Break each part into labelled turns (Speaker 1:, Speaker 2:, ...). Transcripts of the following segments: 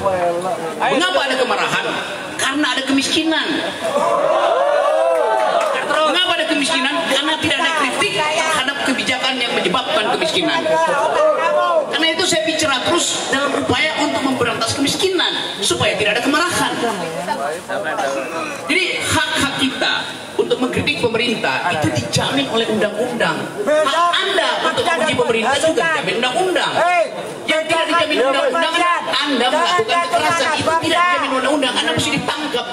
Speaker 1: Mengapa ada kemarahan? Karena ada kemiskinan. Mengapa ada kemiskinan? Karena tidak ada kritik terhadap kebijakan yang menyebabkan kemiskinan. Karena itu saya bicara terus dalam upaya untuk memberantas kemiskinan supaya tidak ada kemarahan. Jadi hak-hak kita untuk mengkritik pemerintah itu dijamin oleh undang-undang. Hak Anda untuk menguji pemerintah juga dijamin undang-undang. Yang tidak dijamin undang-undang anda melakukan kekerasan itu tidak dijamin undang-undang, Anda mesti ditangkap.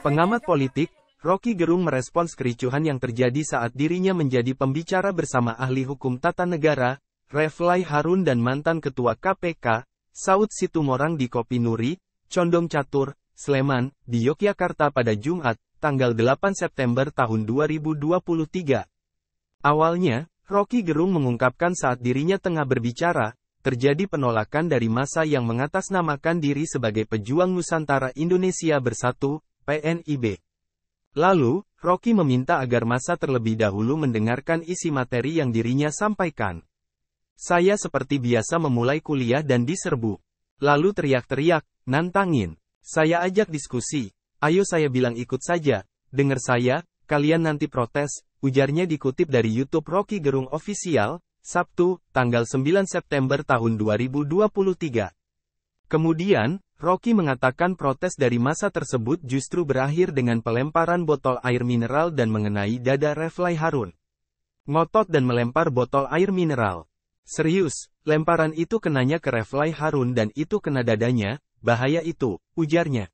Speaker 2: Pengamat politik, Rocky Gerung merespons kericuhan yang terjadi saat dirinya menjadi pembicara bersama ahli hukum tata negara, Reflai Harun dan mantan ketua KPK, Saud Situmorang di Kopi Nuri, Condong Catur, Sleman, di Yogyakarta pada Jumat, tanggal 8 September tahun 2023. Awalnya, Rocky Gerung mengungkapkan saat dirinya tengah berbicara, terjadi penolakan dari masa yang mengatasnamakan diri sebagai pejuang Nusantara Indonesia Bersatu, PNIB. Lalu, Rocky meminta agar masa terlebih dahulu mendengarkan isi materi yang dirinya sampaikan. Saya seperti biasa memulai kuliah dan diserbu. Lalu teriak-teriak, nantangin. Saya ajak diskusi, ayo saya bilang ikut saja, dengar saya, kalian nanti protes, ujarnya dikutip dari YouTube Rocky Gerung Official, Sabtu, tanggal 9 September tahun 2023. Kemudian, Rocky mengatakan protes dari masa tersebut justru berakhir dengan pelemparan botol air mineral dan mengenai dada Reflai Harun. Ngotot dan melempar botol air mineral. Serius, lemparan itu kenanya ke Reflai Harun dan itu kena dadanya, bahaya itu, ujarnya.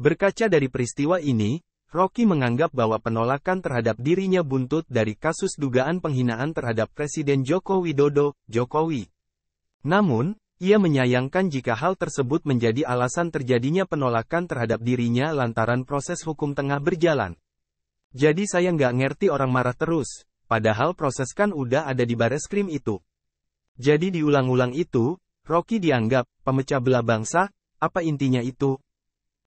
Speaker 2: Berkaca dari peristiwa ini, Rocky menganggap bahwa penolakan terhadap dirinya buntut dari kasus dugaan penghinaan terhadap Presiden Joko Widodo, Jokowi. Namun, ia menyayangkan jika hal tersebut menjadi alasan terjadinya penolakan terhadap dirinya lantaran proses hukum tengah berjalan. Jadi saya nggak ngerti orang marah terus, padahal proses kan udah ada di krim itu. Jadi diulang-ulang itu, Rocky dianggap pemecah belah bangsa, apa intinya itu?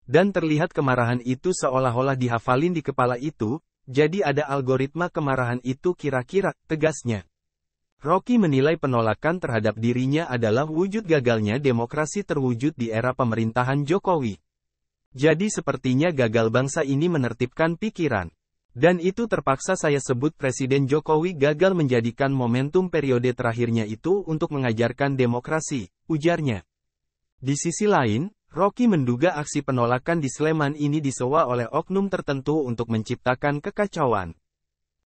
Speaker 2: Dan terlihat kemarahan itu seolah-olah dihafalin di kepala itu, jadi ada algoritma kemarahan itu kira-kira, tegasnya. Rocky menilai penolakan terhadap dirinya adalah wujud gagalnya demokrasi terwujud di era pemerintahan Jokowi. Jadi sepertinya gagal bangsa ini menertibkan pikiran. Dan itu terpaksa saya sebut Presiden Jokowi gagal menjadikan momentum periode terakhirnya itu untuk mengajarkan demokrasi, ujarnya. Di sisi lain, Rocky menduga aksi penolakan di Sleman ini disewa oleh oknum tertentu untuk menciptakan kekacauan.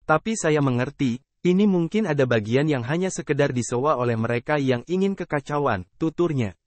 Speaker 2: Tapi saya mengerti, ini mungkin ada bagian yang hanya sekedar disewa oleh mereka yang ingin kekacauan, tuturnya.